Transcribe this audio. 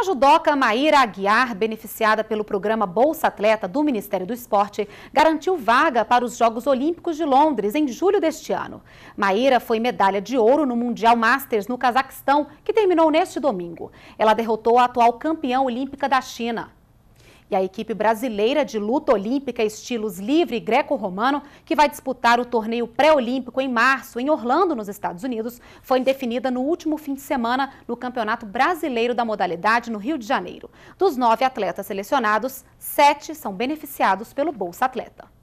A judoca Maíra Aguiar, beneficiada pelo programa Bolsa Atleta do Ministério do Esporte, garantiu vaga para os Jogos Olímpicos de Londres em julho deste ano. Maíra foi medalha de ouro no Mundial Masters no Cazaquistão, que terminou neste domingo. Ela derrotou a atual campeã olímpica da China e a equipe brasileira de luta olímpica estilos livre greco-romano, que vai disputar o torneio pré-olímpico em março em Orlando, nos Estados Unidos, foi definida no último fim de semana no Campeonato Brasileiro da Modalidade no Rio de Janeiro. Dos nove atletas selecionados, sete são beneficiados pelo Bolsa Atleta.